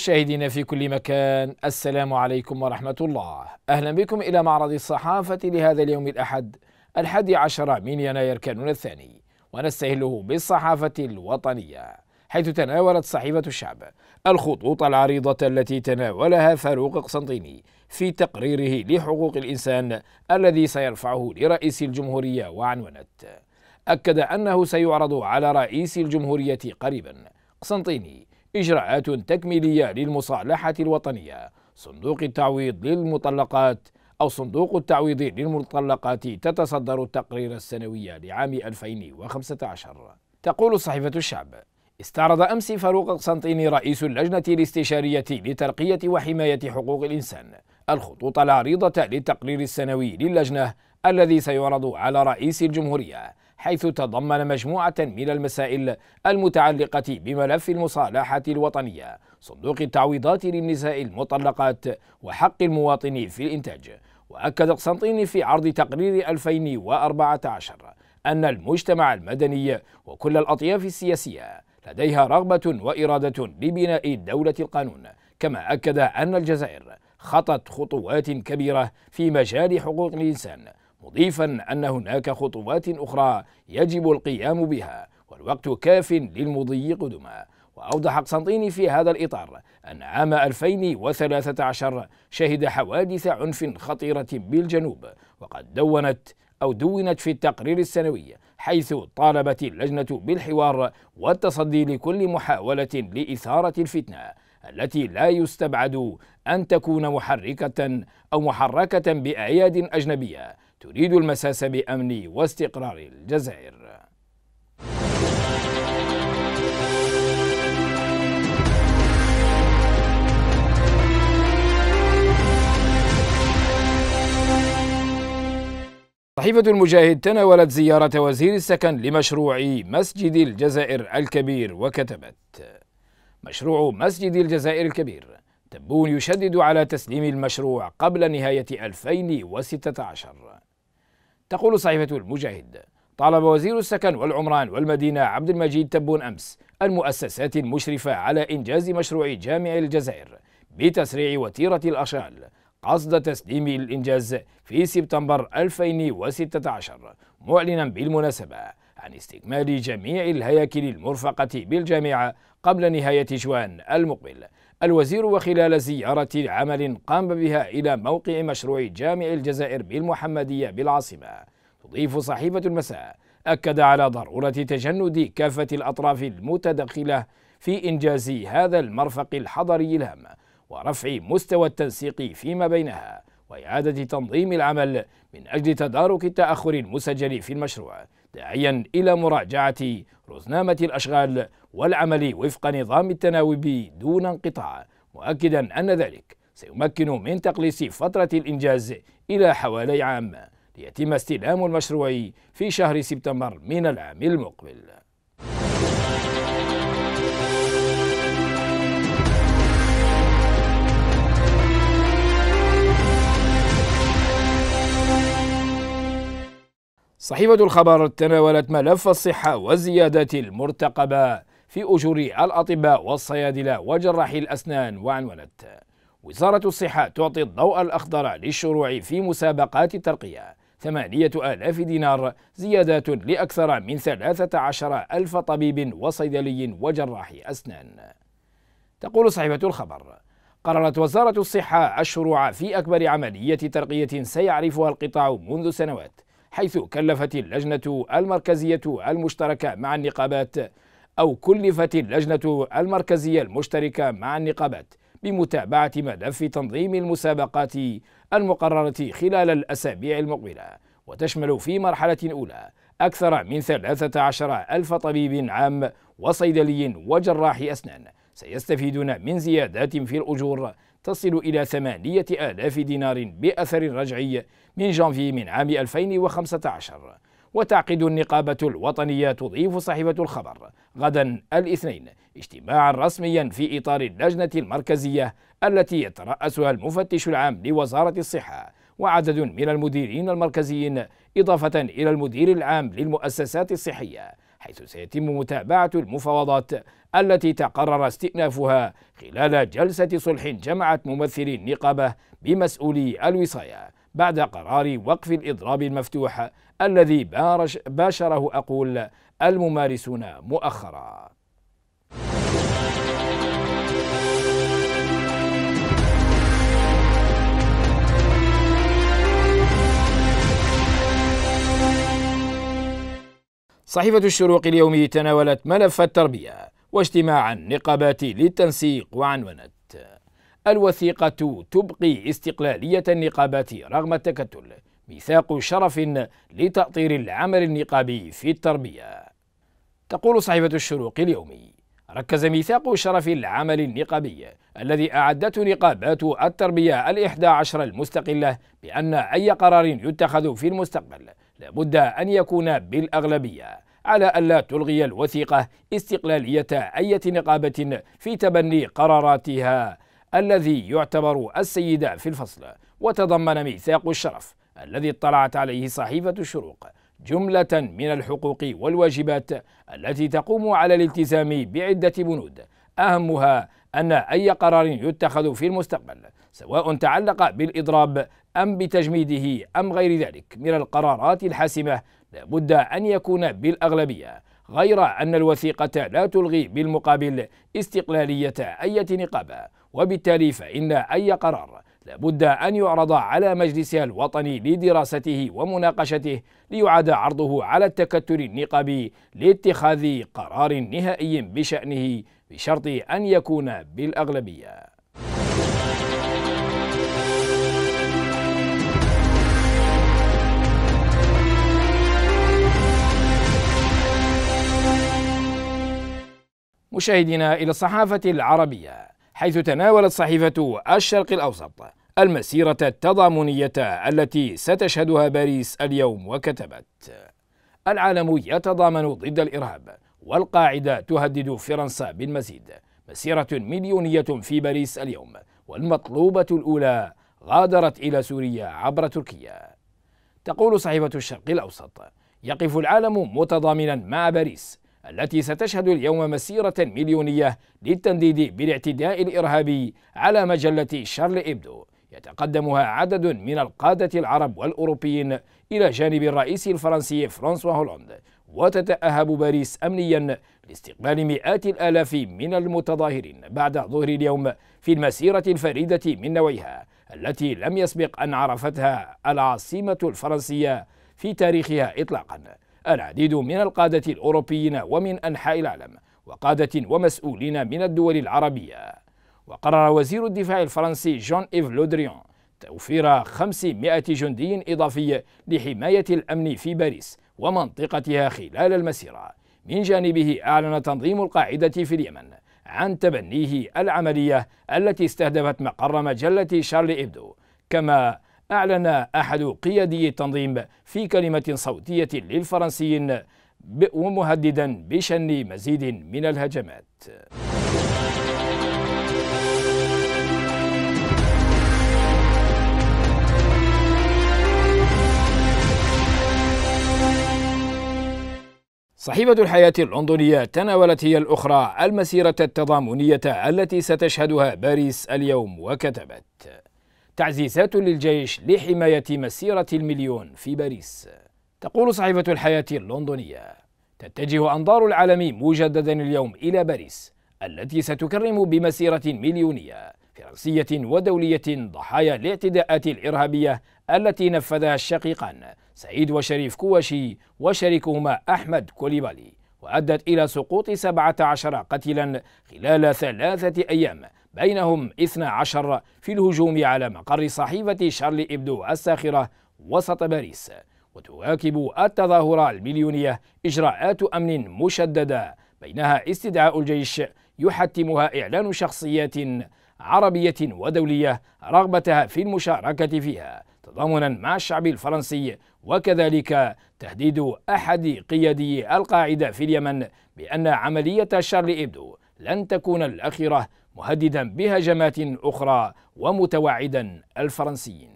مشاهدينا في كل مكان السلام عليكم ورحمة الله أهلا بكم إلى معرض الصحافة لهذا اليوم الأحد الحادي عشر من يناير كانون الثاني ونستهله بالصحافة الوطنية حيث تناولت صحيفة الشعب الخطوط العريضة التي تناولها فاروق قسنطيني في تقريره لحقوق الإنسان الذي سيرفعه لرئيس الجمهورية وعنونت أكد أنه سيعرض على رئيس الجمهورية قريبا قسنطيني إجراءات تكميلية للمصالحة الوطنية صندوق التعويض للمطلقات أو صندوق التعويض للمطلقات تتصدر التقرير السنوي لعام 2015 تقول صحيفة الشعب استعرض أمس فاروق قسنطيني رئيس اللجنة الاستشارية لترقية وحماية حقوق الإنسان الخطوط العريضة للتقرير السنوي للجنة الذي سيعرض على رئيس الجمهورية حيث تضمن مجموعة من المسائل المتعلقة بملف المصالحة الوطنية صندوق التعويضات للنساء المطلقات وحق المواطن في الإنتاج وأكد قسنطين في عرض تقرير 2014 أن المجتمع المدني وكل الأطياف السياسية لديها رغبة وإرادة لبناء دولة القانون كما أكد أن الجزائر خطت خطوات كبيرة في مجال حقوق الإنسان مضيفا أن هناك خطوات أخرى يجب القيام بها والوقت كاف للمضي قدما وأوضح قسنطيني في هذا الإطار أن عام 2013 شهد حوادث عنف خطيرة بالجنوب وقد دونت أو دونت في التقرير السنوي حيث طالبت اللجنة بالحوار والتصدي لكل محاولة لإثارة الفتنة التي لا يستبعد أن تكون محركة أو محركة بأياد أجنبية تريد المساس بأمن واستقرار الجزائر صحيفة المجاهد تناولت زيارة وزير السكن لمشروع مسجد الجزائر الكبير وكتبت مشروع مسجد الجزائر الكبير تبون يشدد على تسليم المشروع قبل نهاية 2016 تقول صحيفة المجاهد طالب وزير السكن والعمران والمدينة عبد المجيد تبون أمس المؤسسات المشرفة على إنجاز مشروع جامع الجزائر بتسريع وتيرة الأشغال قصد تسليم الإنجاز في سبتمبر 2016 معلنا بالمناسبة عن استكمال جميع الهياكل المرفقة بالجامعة قبل نهاية جوان المقبل الوزير وخلال زيارة عمل قام بها إلى موقع مشروع جامع الجزائر بالمحمدية بالعاصمة تضيف صحيفة المساء أكد على ضرورة تجند كافة الأطراف المتدخلة في إنجاز هذا المرفق الحضري الهام ورفع مستوى التنسيق فيما بينها وإعادة تنظيم العمل من أجل تدارك التأخر المسجل في المشروع داعيا إلى مراجعة رزنامة الأشغال والعمل وفق نظام التناوب دون انقطاع مؤكدا أن ذلك سيمكن من تقليص فترة الإنجاز إلى حوالي عام ليتم استلام المشروع في شهر سبتمبر من العام المقبل صحيفة الخبر تناولت ملف الصحة والزيادات المرتقبة في أجور الأطباء والصيادلة وجراحي الأسنان وعنونت وزارة الصحة تعطي الضوء الأخضر للشروع في مسابقات الترقية ثمانية آلاف دينار زيادات لأكثر من ثلاثة عشر ألف طبيب وصيدلي وجراح أسنان تقول صحيفة الخبر قررت وزارة الصحة الشروع في أكبر عملية ترقية سيعرفها القطاع منذ سنوات حيث كلفت اللجنة المركزية المشتركة مع النقابات أو كلفت اللجنة المركزية المشتركة مع النقابات بمتابعة ملف تنظيم المسابقات المقررة خلال الأسابيع المقبلة وتشمل في مرحلة أولى أكثر من 13 ألف طبيب عام وصيدلي وجراح أسنان سيستفيدون من زيادات في الأجور تصل إلى ثمانية آلاف دينار بأثر رجعي من جانفي من عام 2015 وتعقد النقابة الوطنية تضيف صحيفة الخبر غدا الاثنين اجتماعا رسميا في إطار اللجنة المركزية التي يترأسها المفتش العام لوزارة الصحة وعدد من المديرين المركزيين إضافة إلى المدير العام للمؤسسات الصحية حيث سيتم متابعة المفاوضات التي تقرر استئنافها خلال جلسة صلح جمعت ممثلي النقابة بمسؤولي الوصاية بعد قرار وقف الإضراب المفتوح الذي باشره أقول الممارسون مؤخرا صحيفة الشروق اليومي تناولت ملف التربية واجتماع النقابات للتنسيق وعنونت الوثيقة تبقي استقلالية النقابات رغم التكتل ميثاق شرف لتأطير العمل النقابي في التربية تقول صحيفة الشروق اليومي ركز ميثاق شرف العمل النقابي الذي أعدته نقابات التربية الإحدى عشر المستقلة بأن أي قرار يتخذ في المستقبل لابد أن يكون بالأغلبية على ألا تلغي الوثيقة استقلالية أية نقابة في تبني قراراتها الذي يعتبر السيدة في الفصل وتضمن ميثاق الشرف الذي اطلعت عليه صحيفة الشروق جملة من الحقوق والواجبات التي تقوم على الالتزام بعدة بنود أهمها أن أي قرار يتخذ في المستقبل سواء تعلق بالإضراب أم بتجميده أم غير ذلك من القرارات الحاسمة لابد أن يكون بالأغلبية غير أن الوثيقة لا تلغي بالمقابل استقلالية أية نقابة وبالتالي فإن أي قرار لابد أن يعرض على مجلسها الوطني لدراسته ومناقشته ليعاد عرضه على التكتل النقابي لاتخاذ قرار نهائي بشأنه بشرط أن يكون بالأغلبية مشاهدينا إلى الصحافة العربية حيث تناولت صحيفة الشرق الأوسط المسيرة التضامنية التي ستشهدها باريس اليوم وكتبت العالم يتضامن ضد الإرهاب والقاعدة تهدد فرنسا بالمزيد مسيرة مليونية في باريس اليوم والمطلوبة الأولى غادرت إلى سوريا عبر تركيا تقول صحيفة الشرق الأوسط يقف العالم متضامنا مع باريس التي ستشهد اليوم مسيرة مليونية للتنديد بالاعتداء الإرهابي على مجلة شارل إبدو يتقدمها عدد من القادة العرب والأوروبيين إلى جانب الرئيس الفرنسي فرانسوا هولاند وتتأهب باريس أمنيا لاستقبال مئات الآلاف من المتظاهرين بعد ظهر اليوم في المسيرة الفريدة من نوعها التي لم يسبق أن عرفتها العاصمة الفرنسية في تاريخها إطلاقاً العديد من القادة الأوروبيين ومن أنحاء العالم وقادة ومسؤولين من الدول العربية وقرر وزير الدفاع الفرنسي جون إيف لودريون توفير 500 جندي إضافي لحماية الأمن في باريس ومنطقتها خلال المسيرة من جانبه أعلن تنظيم القاعدة في اليمن عن تبنيه العملية التي استهدفت مقر مجلة شارلي إبدو كما أعلن أحد قيادي التنظيم في كلمة صوتية للفرنسيين ومهددا بشن مزيد من الهجمات صحيفة الحياة اللندنية تناولت هي الأخرى المسيرة التضامنية التي ستشهدها باريس اليوم وكتبت تعزيزات للجيش لحماية مسيرة المليون في باريس تقول صحيفة الحياة اللندنية تتجه أنظار العالم مجددا اليوم إلى باريس التي ستكرم بمسيرة مليونية فرنسية ودولية ضحايا الاعتداءات الإرهابية التي نفذها الشقيقان سعيد وشريف كواشي وشريكهما أحمد كوليبالي وأدت إلى سقوط 17 قتلا خلال ثلاثة أيام بينهم 12 في الهجوم على مقر صحيفة شارلي إبدو الساخرة وسط باريس وتواكب التظاهر المليونية إجراءات أمن مشددة بينها استدعاء الجيش يحتمها إعلان شخصيات عربية ودولية رغبتها في المشاركة فيها تضامنا مع الشعب الفرنسي وكذلك تهديد أحد قيادي القاعدة في اليمن بأن عملية شارلي إبدو لن تكون الأخيرة مهددا بهجمات أخرى ومتوعدا الفرنسيين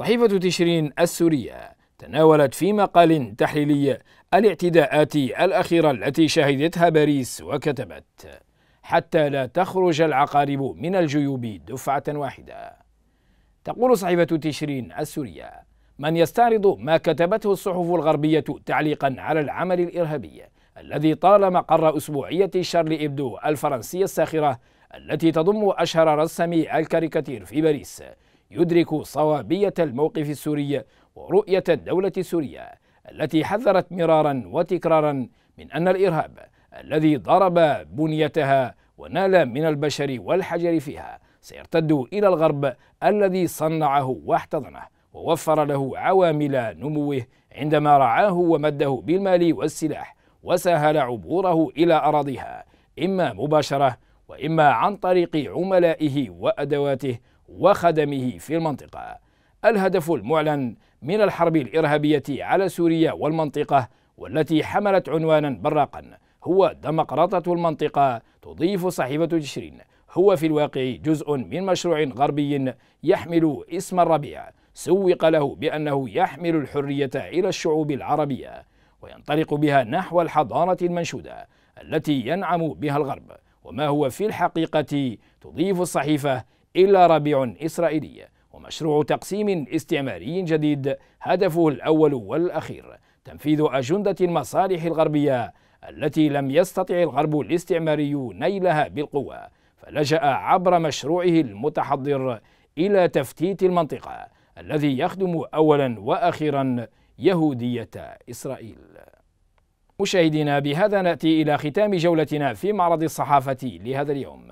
صحيفة تشرين السورية تناولت في مقال تحليلي الاعتداءات الأخيرة التي شهدتها باريس وكتبت حتى لا تخرج العقارب من الجيوب دفعة واحدة تقول صحيفة تشرين السورية من يستعرض ما كتبته الصحف الغربية تعليقا على العمل الإرهابي الذي طال مقر أسبوعية شارلي إبدو الفرنسية الساخرة التي تضم أشهر رسامي الكاريكاتير في باريس يدرك صوابية الموقف السوري ورؤية الدولة السورية التي حذرت مرارا وتكرارا من أن الإرهاب الذي ضرب بنيتها ونال من البشر والحجر فيها سيرتد إلى الغرب الذي صنعه واحتضنه ووفر له عوامل نموه عندما رعاه ومده بالمال والسلاح وسهل عبوره إلى أراضيها إما مباشرة وإما عن طريق عملائه وأدواته وخدمه في المنطقة الهدف المعلن من الحرب الإرهابية على سوريا والمنطقة والتي حملت عنوانا براقا هو دمقراطة المنطقة تضيف صحيفة تشرين هو في الواقع جزء من مشروع غربي يحمل اسم الربيع سوق له بأنه يحمل الحرية إلى الشعوب العربية وينطلق بها نحو الحضارة المنشودة التي ينعم بها الغرب وما هو في الحقيقة تضيف الصحيفة إلا ربيع إسرائيلي ومشروع تقسيم استعماري جديد هدفه الأول والأخير تنفيذ أجندة المصالح الغربية التي لم يستطع الغرب الاستعماري نيلها بالقوة فلجأ عبر مشروعه المتحضر إلى تفتيت المنطقة الذي يخدم أولا وأخيرا يهودية إسرائيل مشاهدينا بهذا نأتي إلى ختام جولتنا في معرض الصحافة لهذا اليوم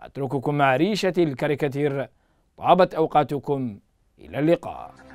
أترككم مع ريشة الكاريكاتير طابت أوقاتكم إلى اللقاء